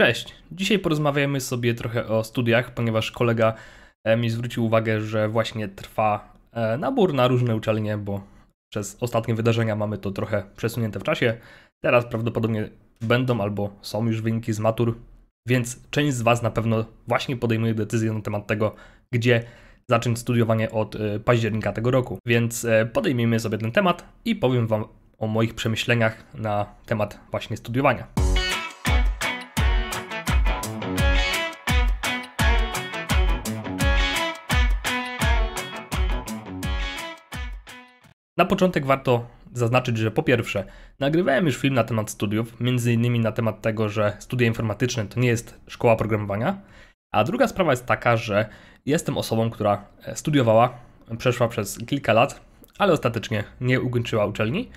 Cześć. Dzisiaj porozmawiamy sobie trochę o studiach, ponieważ kolega e, mi zwrócił uwagę, że właśnie trwa e, nabór na różne uczelnie, bo przez ostatnie wydarzenia mamy to trochę przesunięte w czasie. Teraz prawdopodobnie będą albo są już wyniki z matur, więc część z Was na pewno właśnie podejmuje decyzję na temat tego, gdzie zacząć studiowanie od e, października tego roku. Więc podejmiemy sobie ten temat i powiem Wam o moich przemyśleniach na temat właśnie studiowania. Na początek warto zaznaczyć, że po pierwsze, nagrywałem już film na temat studiów, między innymi na temat tego, że studia informatyczne to nie jest szkoła programowania. A druga sprawa jest taka, że jestem osobą, która e, studiowała, przeszła przez kilka lat, ale ostatecznie nie ukończyła uczelni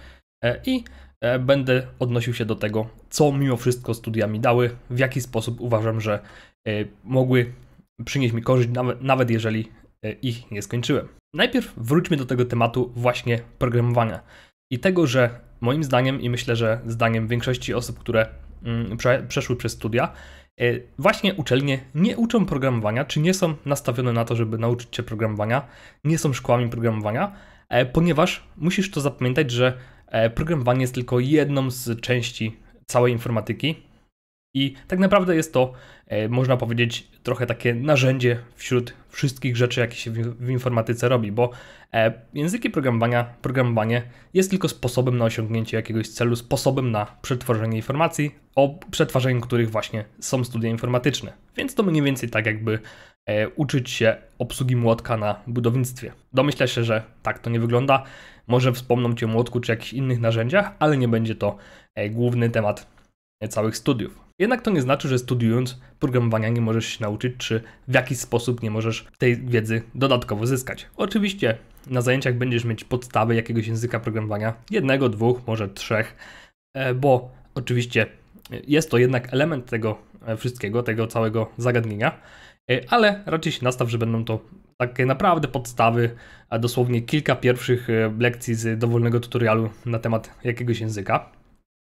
e, i e, będę odnosił się do tego, co mimo wszystko studia mi dały, w jaki sposób uważam, że mogły przynieść mi korzyść, nawet, nawet jeżeli E, ich nie skończyłem. Najpierw wróćmy do tego tematu właśnie programowania i tego, że moim zdaniem i myślę, że zdaniem większości osób, które mm, przeszły przez studia, e, właśnie uczelnie nie uczą programowania, czy nie są nastawione na to, żeby nauczyć się programowania, nie są szkołami programowania, e, ponieważ musisz to zapamiętać, że programowanie jest tylko jedną z części całej informatyki, i tak naprawdę jest to, e, można powiedzieć, trochę takie narzędzie wśród wszystkich rzeczy, jakie się w informatyce robi, bo e, języki programowania, programowanie jest tylko sposobem na osiągnięcie jakiegoś celu, sposobem na przetworzenie informacji, o przetwarzaniu których właśnie są studia informatyczne. Więc to mniej więcej tak jakby e, uczyć się obsługi młotka na budownictwie. Domyśla się, że tak to nie wygląda. Może wspomną Cię o młotku czy jakichś innych narzędziach, ale nie będzie to główny temat całych studiów. Jednak to nie znaczy, że studiując programowania nie możesz się nauczyć, czy w jakiś sposób nie możesz tej wiedzy dodatkowo zyskać. Oczywiście na zajęciach będziesz mieć podstawy jakiegoś języka programowania, jednego, dwóch, może trzech, e, bo oczywiście e, jest to jednak element tego e, wszystkiego, tego całego zagadnienia, ale raczej się nastaw, że będą to takie naprawdę podstawy, a dosłownie kilka pierwszych lekcji z dowolnego tutorialu na temat jakiegoś języka.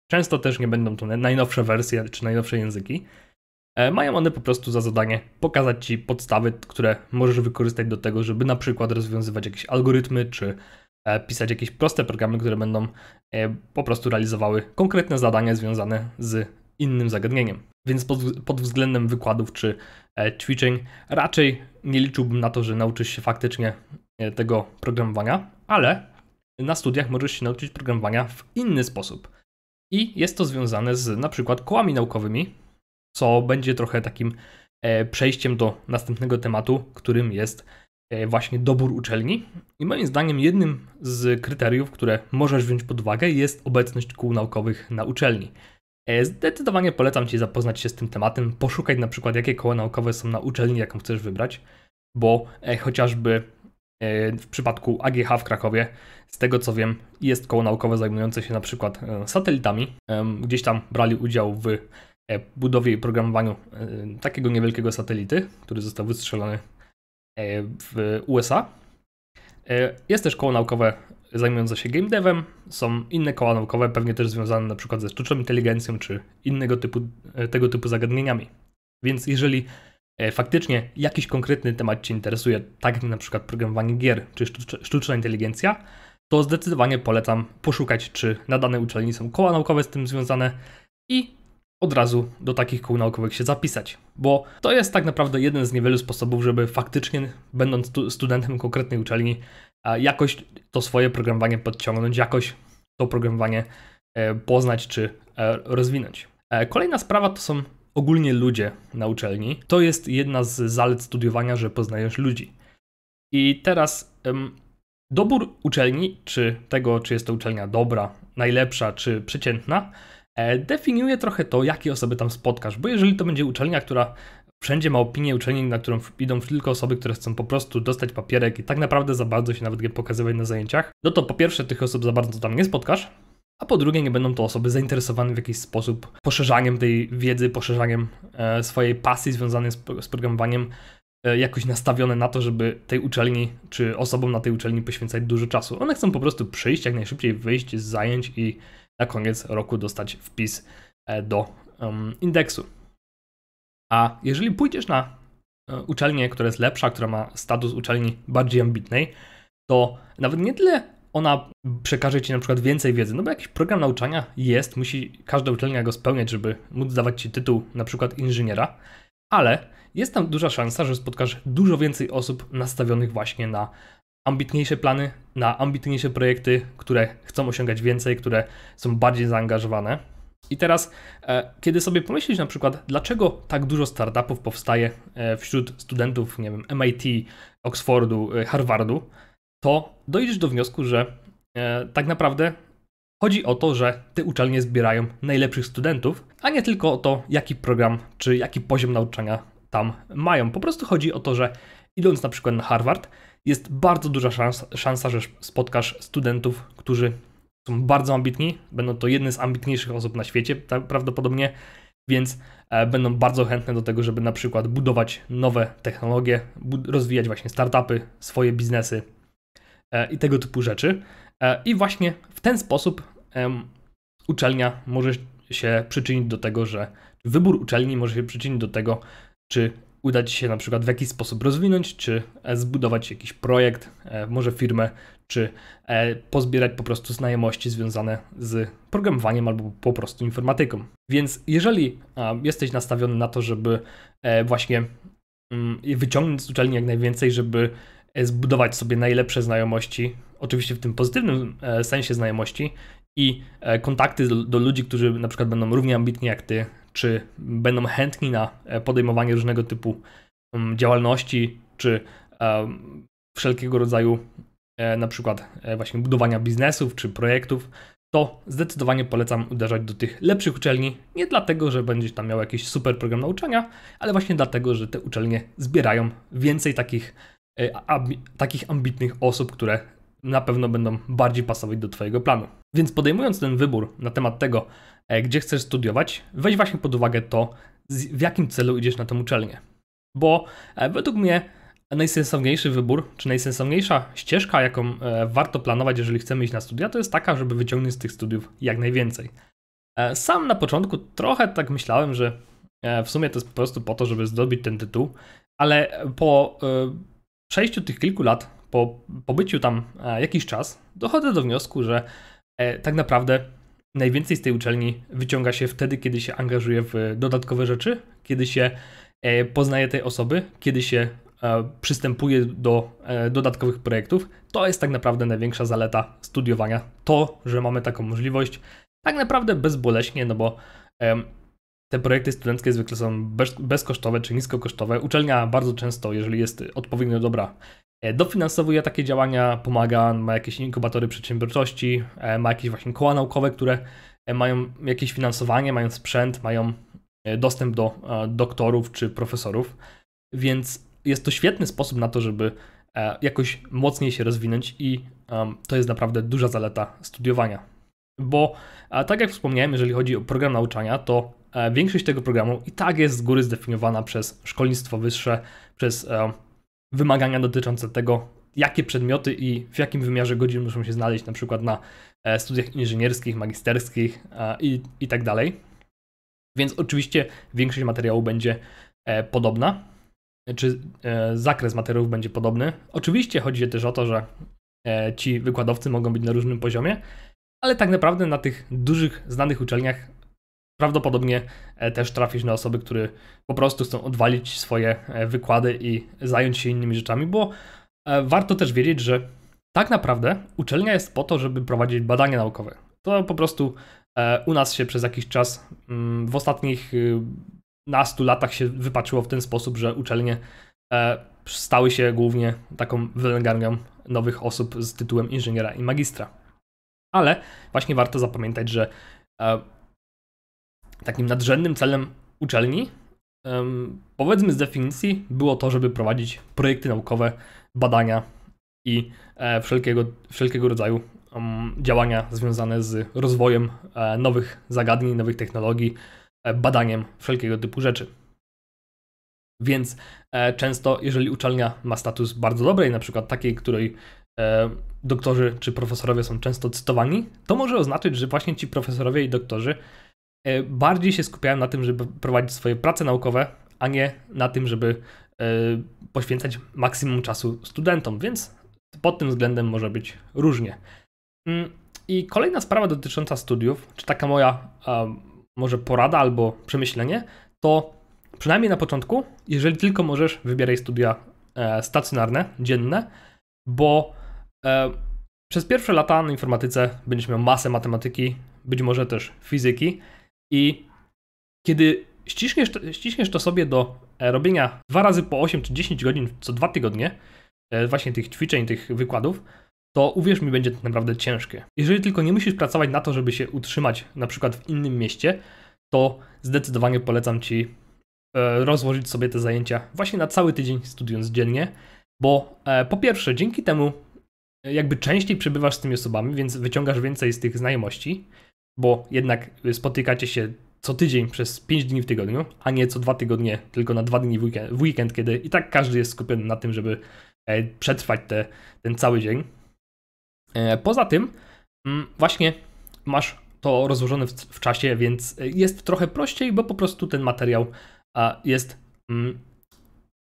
Często też nie będą to najnowsze wersje czy najnowsze języki. E, mają one po prostu za zadanie pokazać Ci podstawy, które możesz wykorzystać do tego, żeby na przykład rozwiązywać jakieś algorytmy, czy e, pisać jakieś proste programy, które będą e, po prostu realizowały konkretne zadania związane z innym zagadnieniem. Więc pod, pod względem wykładów czy ćwiczeń raczej nie liczyłbym na to, że nauczysz się faktycznie tego programowania, ale na studiach możesz się nauczyć programowania w inny sposób. I jest to związane z na przykład kołami naukowymi, co będzie trochę takim e, przejściem do następnego tematu, którym jest e, właśnie dobór uczelni. I moim zdaniem jednym z kryteriów, które możesz wziąć pod uwagę, jest obecność kół naukowych na uczelni. E, zdecydowanie polecam Ci zapoznać się z tym tematem, poszukać na przykład jakie koła naukowe są na uczelni, jaką chcesz wybrać, bo chociażby E, w przypadku AGH w Krakowie, z tego co wiem, jest koło naukowe zajmujące się na przykład e, satelitami. E, gdzieś tam brali udział w budowie i programowaniu takiego niewielkiego satelity, który został wystrzelony w USA. Jest też koło naukowe zajmujące się game devem, są inne koła naukowe, pewnie też związane na przykład ze sztuczną inteligencją czy innego typu, tego typu zagadnieniami. Więc jeżeli E, faktycznie jakiś konkretny temat Cię interesuje, tak jak na przykład programowanie gier czy sztuczna inteligencja, to zdecydowanie polecam poszukać, czy na danej uczelni są koła naukowe z tym związane i od razu do takich kół naukowych się zapisać, bo to jest tak naprawdę jeden z niewielu sposobów, żeby faktycznie, będąc studentem konkretnej uczelni, jakoś to swoje programowanie podciągnąć, jakoś to programowanie e, poznać czy e, rozwinąć. Kolejna sprawa to są ogólnie ludzie na uczelni. To jest jedna z zalet studiowania, że poznajesz ludzi. I teraz ym, dobór uczelni, czy tego, czy jest to uczelnia dobra, najlepsza, czy przeciętna, e, definiuje trochę to, jakie osoby tam spotkasz. Bo jeżeli to będzie uczelnia, która wszędzie ma opinię uczelni, na którą idą tylko osoby, które chcą po prostu dostać papierek i tak naprawdę za bardzo się nawet nie pokazywać na zajęciach, no to po pierwsze tych osób za bardzo tam nie spotkasz, a po drugie nie będą to osoby zainteresowane w jakiś sposób poszerzaniem tej wiedzy, poszerzaniem e, swojej pasji związanej z, programowaniem, e, jakoś nastawione na to, żeby tej uczelni czy osobom na tej uczelni poświęcać dużo czasu. One chcą po prostu przyjść, jak najszybciej wyjść z zajęć i na koniec roku dostać wpis e, do indeksu. A jeżeli pójdziesz na uczelnię, która jest lepsza, która ma status uczelni bardziej ambitnej, to nawet nie tyle ona przekaże ci na przykład więcej wiedzy, no bo jakiś program nauczania jest, musi każda uczelnia go spełniać, żeby móc dawać ci tytuł na przykład inżyniera, ale jest tam duża szansa, że spotkasz dużo więcej osób nastawionych właśnie na ambitniejsze plany, na ambitniejsze projekty, które chcą osiągać więcej, które są bardziej zaangażowane. I teraz, e, kiedy sobie pomyślisz na przykład, dlaczego tak dużo startupów powstaje e, wśród studentów, nie wiem, MIT, Oxfordu, e, Harvardu, to dojdziesz do wniosku, że e, tak naprawdę chodzi o to, że te uczelnie zbierają najlepszych studentów, a nie tylko o to, jaki program czy jaki poziom nauczania tam mają. Po prostu chodzi o to, że idąc na przykład na Harvard, jest bardzo duża szans, szansa, że spotkasz studentów, którzy są bardzo ambitni, będą to jedne z ambitniejszych osób na świecie tak, prawdopodobnie, więc e, będą bardzo chętne do tego, żeby na przykład budować nowe technologie, bud- rozwijać właśnie startupy, swoje biznesy E, i tego typu rzeczy. E, I właśnie w ten sposób uczelnia może się przyczynić do tego, że wybór uczelni może się przyczynić do tego, czy uda Ci się na przykład w jakiś sposób rozwinąć, czy e, zbudować jakiś projekt, może firmę, czy pozbierać po prostu znajomości związane z programowaniem albo po prostu informatyką. Więc jeżeli jesteś nastawiony na to, żeby właśnie mm, wyciągnąć z uczelni jak najwięcej, żeby E, zbudować sobie najlepsze znajomości, oczywiście w tym pozytywnym e, sensie znajomości i e, kontakty do, do ludzi, którzy na przykład będą równie ambitni jak ty, czy będą chętni na podejmowanie różnego typu mm, działalności, czy wszelkiego rodzaju na przykład właśnie budowania biznesów czy projektów, to zdecydowanie polecam uderzać do tych lepszych uczelni. Nie dlatego, że będziesz tam miał jakiś super program nauczania, ale właśnie dlatego, że te uczelnie zbierają więcej takich E, ambi takich ambitnych osób, które na pewno będą bardziej pasować do Twojego planu. Więc podejmując ten wybór na temat tego, e, gdzie chcesz studiować, weź właśnie pod uwagę to, w jakim celu idziesz na tę uczelnię. Bo e, według mnie najsensowniejszy wybór, czy najsensowniejsza ścieżka, jaką warto planować, jeżeli chcemy iść na studia, to jest taka, żeby wyciągnąć z tych studiów jak najwięcej. Sam na początku trochę tak myślałem, że w sumie to jest po prostu po to, żeby zdobyć ten tytuł, ale po przejściu tych kilku lat, po pobyciu tam e, jakiś czas, dochodzę do wniosku, że e, tak naprawdę najwięcej z tej uczelni wyciąga się wtedy, kiedy się angażuje w dodatkowe rzeczy, kiedy się e, poznaje tej osoby, kiedy się przystępuje do dodatkowych projektów. To jest tak naprawdę największa zaleta studiowania. To, że mamy taką możliwość, tak naprawdę bezboleśnie, no bo te projekty studenckie zwykle są bez, bezkosztowe czy niskokosztowe. Uczelnia bardzo często, jeżeli jest odpowiednio dobra, e, dofinansowuje takie działania, pomaga, ma jakieś inkubatory przedsiębiorczości, e, ma jakieś właśnie koła naukowe, które e, mają jakieś finansowanie, mają sprzęt, mają dostęp do doktorów czy profesorów. Więc jest to świetny sposób na to, żeby jakoś mocniej się rozwinąć i to jest naprawdę duża zaleta studiowania. Bo tak jak wspomniałem, jeżeli chodzi o program nauczania, to E, większość tego programu i tak jest z góry zdefiniowana przez szkolnictwo wyższe, przez e, wymagania dotyczące tego, jakie przedmioty i w jakim wymiarze godzin muszą się znaleźć, na przykład na e, studiach inżynierskich, magisterskich i, i tak dalej. Więc oczywiście większość materiału będzie podobna, czy zakres materiałów będzie podobny. Oczywiście chodzi też o to, że ci wykładowcy mogą być na różnym poziomie, ale tak naprawdę na tych dużych, znanych uczelniach prawdopodobnie e, też trafisz na osoby, które po prostu chcą odwalić swoje e, wykłady i zająć się innymi rzeczami, bo e, warto też wiedzieć, że tak naprawdę uczelnia jest po to, żeby prowadzić badania naukowe. To po prostu u nas się przez jakiś czas mm, w ostatnich y, nastu latach się wypaczyło w ten sposób, że uczelnie stały się głównie taką wylęgarnią nowych osób z tytułem inżyniera i magistra. Ale właśnie warto zapamiętać, że takim nadrzędnym celem uczelni, powiedzmy z definicji, było to, żeby prowadzić projekty naukowe, badania i e, wszelkiego, wszelkiego rodzaju działania związane z rozwojem e, nowych zagadnień, nowych technologii, e, badaniem wszelkiego typu rzeczy. Więc często, jeżeli uczelnia ma status bardzo dobrej, na przykład takiej, której doktorzy czy profesorowie są często cytowani, to może oznaczać, że właśnie ci profesorowie i doktorzy E, bardziej się skupiałem na tym, żeby prowadzić swoje prace naukowe, a nie na tym, żeby e, poświęcać maksimum czasu studentom, więc pod tym względem może być różnie. Mm, I kolejna sprawa dotycząca studiów, czy taka moja może porada albo przemyślenie, to przynajmniej na początku, jeżeli tylko możesz, wybieraj studia e, stacjonarne, dzienne, bo przez pierwsze lata na informatyce będziesz miał masę matematyki, być może też fizyki, i kiedy ściśniesz, ściśniesz to sobie do e, robienia dwa razy po 8 czy 10 godzin co dwa tygodnie, e, właśnie tych ćwiczeń, tych wykładów, to uwierz mi, będzie to naprawdę ciężkie. Jeżeli tylko nie musisz pracować na to, żeby się utrzymać na przykład w innym mieście, to zdecydowanie polecam Ci e, rozłożyć sobie te zajęcia właśnie na cały tydzień, studiując dziennie, bo po pierwsze, dzięki temu jakby częściej przebywasz z tymi osobami, więc wyciągasz więcej z tych znajomości bo jednak spotykacie się co tydzień przez 5 dni w tygodniu, a nie co dwa tygodnie, tylko na dwa dni w weekend, w weekend, kiedy i tak każdy jest skupiony na tym, żeby e, przetrwać te, ten cały dzień. E, poza tym, mm, właśnie masz to rozłożone w, w czasie, więc e, jest trochę prościej, bo po prostu ten materiał jest mm,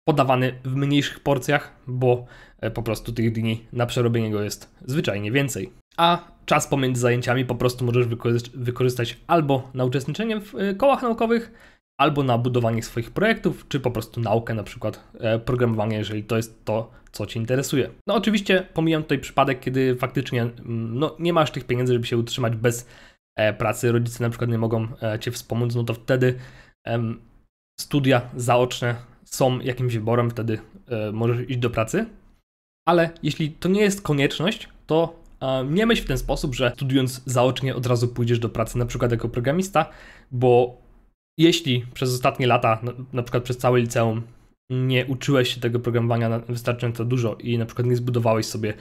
podawany w mniejszych porcjach, bo po prostu tych dni na przerobienie go jest zwyczajnie więcej. A czas pomiędzy zajęciami po prostu możesz wykorzystać albo na uczestniczenie w y, kołach naukowych, albo na budowanie swoich projektów, czy po prostu naukę, na przykład e, programowanie, jeżeli to jest to, co Cię interesuje. No oczywiście pomijam tutaj przypadek, kiedy faktycznie mm, no, nie masz tych pieniędzy, żeby się utrzymać bez e, pracy, rodzice na przykład nie mogą e, Cię wspomóc, no to wtedy em, studia zaoczne są jakimś wyborem, wtedy e, możesz iść do pracy. Ale jeśli to nie jest konieczność, to nie myśl w ten sposób, że studiując zaocznie od razu pójdziesz do pracy, na przykład jako programista, bo jeśli przez ostatnie lata, na przykład przez całe liceum, nie uczyłeś się tego programowania wystarczająco dużo i na przykład nie zbudowałeś sobie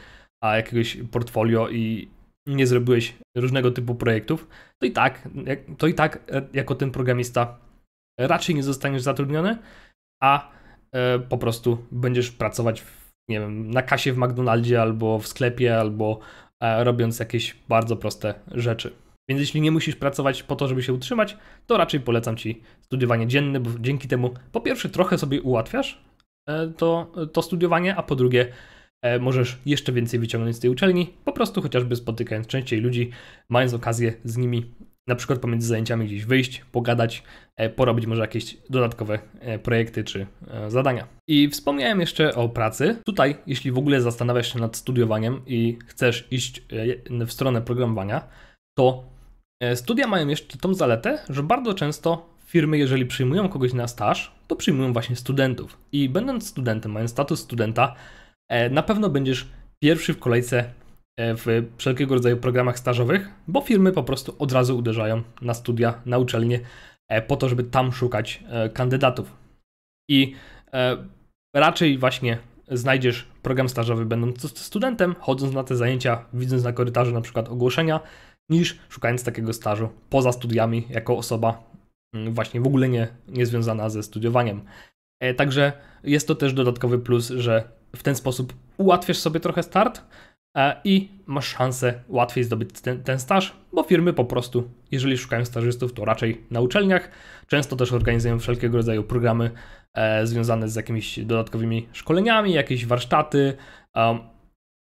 jakiegoś portfolio i nie zrobiłeś różnego typu projektów, to i tak, to i tak e, jako ten programista raczej nie zostaniesz zatrudniony, a e, po prostu będziesz pracować w, nie wiem, na kasie w McDonaldzie albo w sklepie, albo E, robiąc jakieś bardzo proste rzeczy. Więc jeśli nie musisz pracować po to, żeby się utrzymać, to raczej polecam ci studiowanie dzienne, bo dzięki temu po pierwsze trochę sobie ułatwiasz e, to, to studiowanie, a po drugie e, możesz jeszcze więcej wyciągnąć z tej uczelni, po prostu chociażby spotykając częściej ludzi, mając okazję z nimi na przykład pomiędzy zajęciami gdzieś wyjść, pogadać, e, porobić może jakieś dodatkowe e, projekty czy e, zadania. I wspomniałem jeszcze o pracy. Tutaj, jeśli w ogóle zastanawiasz się nad studiowaniem i chcesz iść w stronę programowania, to studia mają jeszcze tą zaletę, że bardzo często firmy, jeżeli przyjmują kogoś na staż, to przyjmują właśnie studentów. I będąc studentem, mając status studenta, na pewno będziesz pierwszy w kolejce E, w wszelkiego rodzaju programach stażowych, bo firmy po prostu od razu uderzają na studia, na uczelnie, e, po to, żeby tam szukać e, kandydatów. I raczej właśnie znajdziesz program stażowy będąc studentem, chodząc na te zajęcia, widząc na korytarzu na przykład ogłoszenia, niż szukając takiego stażu poza studiami jako osoba mm, właśnie w ogóle nie, nie związana ze studiowaniem. Także jest to też dodatkowy plus, że w ten sposób ułatwiasz sobie trochę start, E, i masz szansę łatwiej zdobyć ten, ten staż, bo firmy po prostu, jeżeli szukają stażystów, to raczej na uczelniach. Często też organizują wszelkiego rodzaju programy e, związane z jakimiś dodatkowymi szkoleniami, jakieś warsztaty um,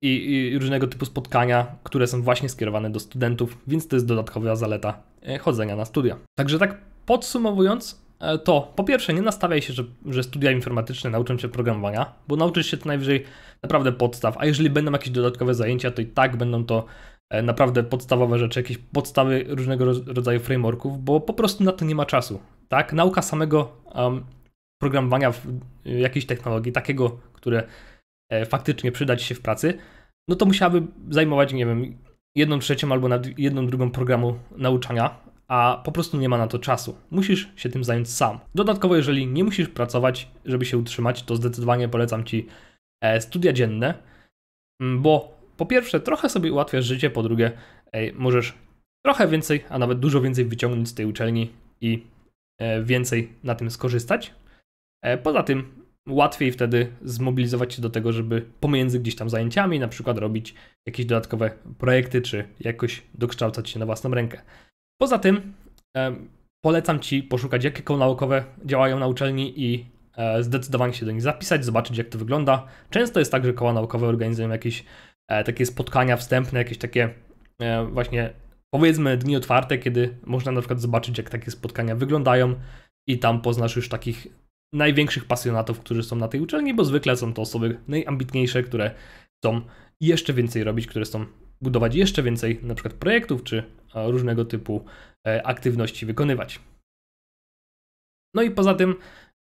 i, i, różnego typu spotkania, które są właśnie skierowane do studentów, więc to jest dodatkowa zaleta e, chodzenia na studia. Także tak podsumowując, E, to po pierwsze nie nastawiaj się, że, że studia informatyczne nauczą się programowania, bo nauczysz się to najwyżej naprawdę podstaw, a jeżeli będą jakieś dodatkowe zajęcia, to i tak będą to e, naprawdę podstawowe rzeczy, jakieś podstawy różnego rodzaju frameworków, bo po prostu na to nie ma czasu. Tak, nauka samego um, programowania w e, jakiejś technologii, takiego, które faktycznie przyda ci się w pracy, no to musiałaby zajmować, nie wiem, jedną trzecią albo jedną drugą programu nauczania, a po prostu nie ma na to czasu. Musisz się tym zająć sam. Dodatkowo, jeżeli nie musisz pracować, żeby się utrzymać, to zdecydowanie polecam ci e, studia dzienne, mm, bo po pierwsze, trochę sobie ułatwiasz życie, po drugie, możesz trochę więcej, a nawet dużo więcej wyciągnąć z tej uczelni i e, więcej na tym skorzystać. E, poza tym, łatwiej wtedy zmobilizować się do tego, żeby pomiędzy gdzieś tam zajęciami na przykład robić jakieś dodatkowe projekty, czy jakoś dokształcać się na własną rękę. Poza tym e, polecam Ci poszukać, jakie koło naukowe działają na uczelni i e, zdecydowanie się do nich zapisać, zobaczyć jak to wygląda. Często jest tak, że koła naukowe organizują jakieś e, takie spotkania wstępne, jakieś takie właśnie powiedzmy dni otwarte, kiedy można na przykład zobaczyć jak takie spotkania wyglądają i tam poznasz już takich największych pasjonatów, którzy są na tej uczelni, bo zwykle są to osoby najambitniejsze, które chcą jeszcze więcej robić, które są budować jeszcze więcej na przykład projektów czy e, różnego typu e, aktywności wykonywać. No i poza tym,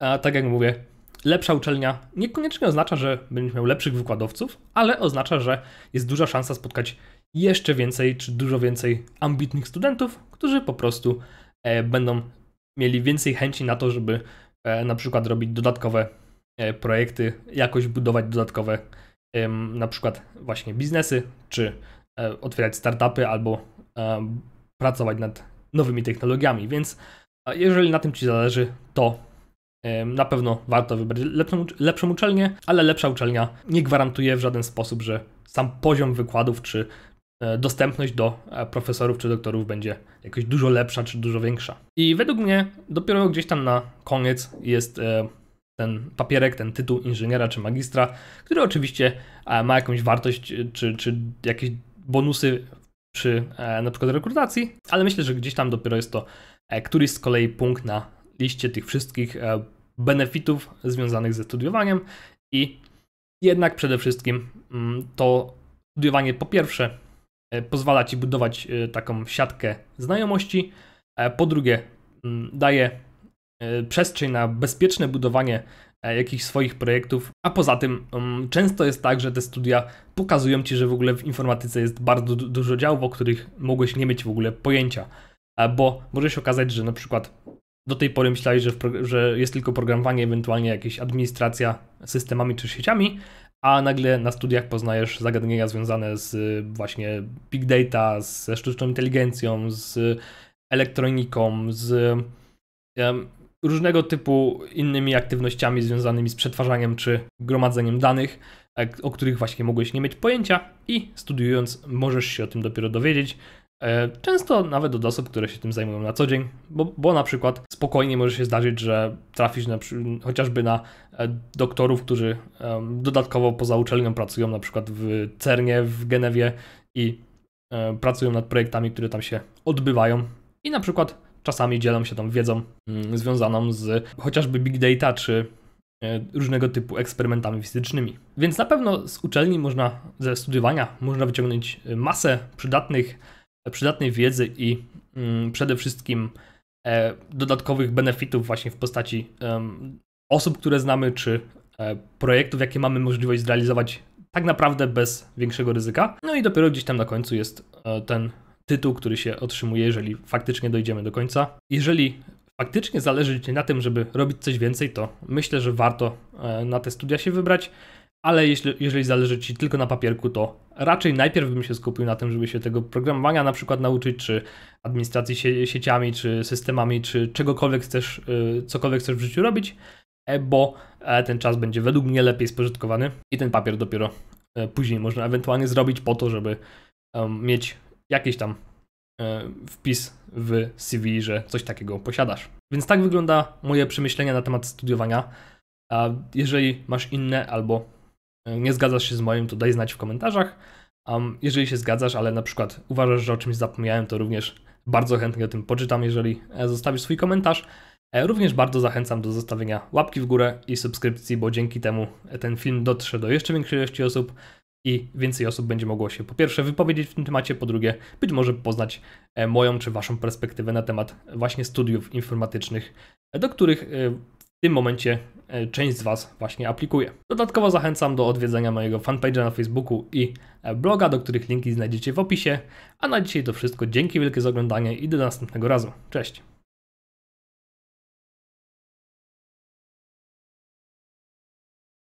e, tak jak mówię, lepsza uczelnia niekoniecznie oznacza, że będziesz miał lepszych wykładowców, ale oznacza, że jest duża szansa spotkać jeszcze więcej czy dużo więcej ambitnych studentów, którzy po prostu będą mieli więcej chęci na to, żeby na przykład robić dodatkowe projekty, jakoś budować dodatkowe na przykład właśnie biznesy czy E, otwierać startupy albo e, pracować nad nowymi technologiami. Więc e, jeżeli na tym Ci zależy, to na pewno warto wybrać lepszą, lepszą uczelnię, ale lepsza uczelnia nie gwarantuje w żaden sposób, że sam poziom wykładów czy dostępność do profesorów czy doktorów będzie jakoś dużo lepsza czy dużo większa. I według mnie dopiero gdzieś tam na koniec jest ten papierek, ten tytuł inżyniera czy magistra, który oczywiście ma jakąś wartość czy, czy jakieś bonusy przy e, na przykład rekrutacji, ale myślę, że gdzieś tam dopiero jest to e, któryś z kolei punkt na liście tych wszystkich e, benefitów związanych ze studiowaniem i jednak przede wszystkim mm, to studiowanie po pierwsze pozwala ci budować taką siatkę znajomości, po drugie mm, daje przestrzeń na bezpieczne budowanie E, jakichś swoich projektów. A poza tym, mm, często jest tak, że te studia pokazują ci, że w ogóle w informatyce jest bardzo dużo działów, o których mogłeś nie mieć w ogóle pojęcia, e, bo może się okazać, że na przykład do tej pory myślałeś, że, że jest tylko programowanie, ewentualnie jakaś administracja systemami czy sieciami, a nagle na studiach poznajesz zagadnienia związane z właśnie big data, ze sztuczną inteligencją, z elektroniką, z różnego typu innymi aktywnościami związanymi z przetwarzaniem czy gromadzeniem danych, e, o których właśnie mogłeś nie mieć pojęcia i studiując możesz się o tym dopiero dowiedzieć. E, często nawet od osób, które się tym zajmują na co dzień, bo, bo na przykład spokojnie może się zdarzyć, że trafisz na, chociażby na e, doktorów, którzy dodatkowo poza uczelnią pracują na przykład w CERNie, w Genewie i pracują nad projektami, które tam się odbywają i na przykład czasami dzielą się tą wiedzą mm, związaną z chociażby big data czy e, różnego typu eksperymentami fizycznymi. Więc na pewno z uczelni można, ze studiowania można wyciągnąć e, masę przydatnych, przydatnej wiedzy i mm, przede wszystkim e, dodatkowych benefitów właśnie w postaci osób, które znamy, czy projektów, jakie mamy możliwość zrealizować tak naprawdę bez większego ryzyka. No i dopiero gdzieś tam na końcu jest ten tytuł, który się otrzymuje, jeżeli faktycznie dojdziemy do końca. Jeżeli faktycznie zależy Ci na tym, żeby robić coś więcej, to myślę, że warto e, na te studia się wybrać, ale jeśli, jeżeli zależy Ci tylko na papierku, to raczej najpierw bym się skupił na tym, żeby się tego programowania na przykład nauczyć, czy administracji sieciami, czy systemami, czy czegokolwiek chcesz, e, cokolwiek chcesz w życiu robić, e, bo ten czas będzie według mnie lepiej spożytkowany i ten papier dopiero później można ewentualnie zrobić po to, żeby mieć jakiś tam e, wpis w CV, że coś takiego posiadasz. Więc tak wygląda moje przemyślenia na temat studiowania. A jeżeli masz inne albo e, nie zgadzasz się z moim, to daj znać w komentarzach. A jeżeli się zgadzasz, ale na przykład uważasz, że o czymś zapomniałem, to również bardzo chętnie o tym poczytam, jeżeli e, zostawisz swój komentarz. Również bardzo zachęcam do zostawienia łapki w górę i subskrypcji, bo dzięki temu ten film dotrze do jeszcze większej ilości osób i więcej osób będzie mogło się po pierwsze wypowiedzieć w tym temacie, po drugie być może poznać e, moją czy waszą perspektywę na temat właśnie studiów informatycznych, do których e, w tym momencie e, część z Was właśnie aplikuje. Dodatkowo zachęcam do odwiedzenia mojego fanpage'a na Facebooku i bloga, do których linki znajdziecie w opisie. A na dzisiaj to wszystko. Dzięki wielkie za oglądanie i do następnego razu. Cześć!